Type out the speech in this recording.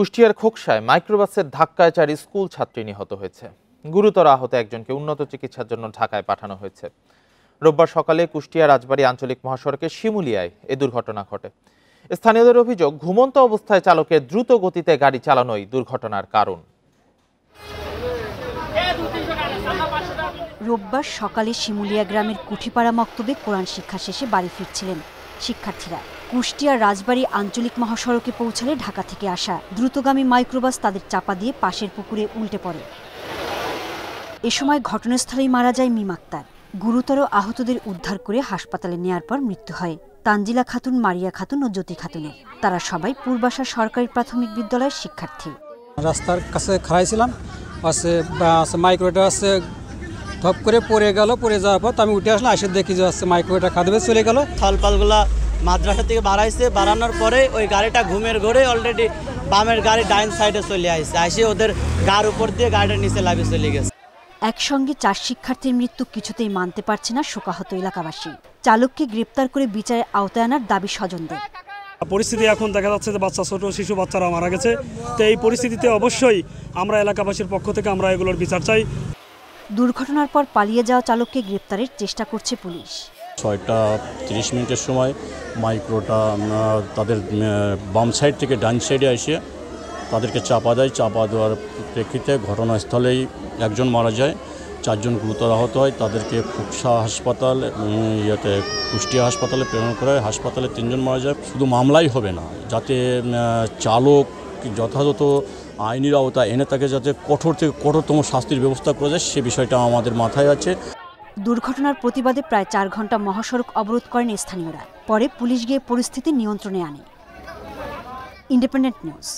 কুষ্টিয়ার খোকসায় মাইক্রোবাসের ধাক্কায় চার স্কুল ছাত্রী নিহত হয়েছে গুরুতর আহত একজনকে উন্নত চিকিৎসার জন্য ঢাকায় পাঠানো হয়েছে রোববার সকালে কুষ্টিয়া রাজবাড়ী আঞ্চলিক মহাসড়কে শিমুলিয়ায় এ দুর্ঘটনা ঘটে স্থানীয়দের অভিযোগ ঘুমন্ত অবস্থায় চালকের দ্রুত গতিতে গাড়ি চালানোই দুর্ঘটনার কারণ রোববার সকালে শিমুলিয়া গ্রামের কুঠিপাড়া মক্তবে কোরআন শিক্ষা শেষে বাড়ি ফিরছিলেন শিক্ষার্থীরা কুষ্টিয়া রাজবাড়ী আঞ্চলিক মহাসড়কে পৌঁছালে ঢাকা থেকে আসা দ্রুতগামী মাইক্রোবাস তাদের চাপা দিয়ে পাশের পুকুরে উল্টে পড়ে এ সময় ঘটনাস্থলেই মারা যায় মিম আক্তার গুরুতর আহতদের উদ্ধার করে হাসপাতালে নেয়ার পর মৃত্যু হয় তানজিলা খাতুন মারিয়া খাতুন ও জ্যোতি খাতুনের তারা সবাই পূর্বাসার সরকারি প্রাথমিক বিদ্যালয়ের শিক্ষার্থী রাস্তার কাছে খাড়াইছিলাম আছে মাইক্রোটা আছে ধপ করে পড়ে গেল পড়ে যাওয়ার পর আমি উঠে আসলাম আসে দেখি যে আছে মাইক্রোটা খাদবে চলে গেল থালপালগুলা মাদ্রাসা থেকে বাড়াইছে বাড়ানোর পরে ওই গাড়িটা ঘুমের ঘরে অলরেডি বামের গাড়ি ডাইন সাইডে চলে আসছে আসে ওদের গার উপর দিয়ে গাড়িটার নিচে লাভে চলে গেছে একসঙ্গে চার শিক্ষার্থীর মৃত্যু কিছুতেই মানতে পারছে না শোকাহত এলাকাবাসী চালককে গ্রেপ্তার করে বিচারে আওতায় আনার দাবি স্বজনদের পরিস্থিতি এখন দেখা যাচ্ছে যে বাচ্চা ছোট শিশু বাচ্চারা মারা গেছে তো এই পরিস্থিতিতে অবশ্যই আমরা এলাকাবাসীর পক্ষ থেকে আমরা এগুলোর বিচার চাই দুর্ঘটনার পর পালিয়ে যাওয়া চালককে গ্রেপ্তারের চেষ্টা করছে পুলিশ ছয়টা তিরিশ মিনিটের সময় মাইক্রোটা তাদের বাম সাইড থেকে ডান সাইডে এসে তাদেরকে চাপা দেয় চাপা দেওয়ার প্রেক্ষিতে ঘটনাস্থলেই একজন মারা যায় চারজন গুরুতর আহত হয় তাদেরকে খুবসা হাসপাতাল ইয়েতে কুষ্টিয়া হাসপাতালে প্রেরণ করা হয় হাসপাতালে তিনজন মারা যায় শুধু মামলাই হবে না যাতে চালক যথাযথ আইনের আওতায় এনে তাকে যাতে কঠোর থেকে কঠোরতম শাস্তির ব্যবস্থা করা যায় সে বিষয়টা আমাদের মাথায় আছে দুর্ঘটনার প্রতিবাদে প্রায় চার ঘন্টা মহাসড়ক অবরোধ করেন স্থানীয়রা পরে পুলিশ গিয়ে পরিস্থিতি নিয়ন্ত্রণে আনে ইন্ডিপেন্ডেন্ট নিউজ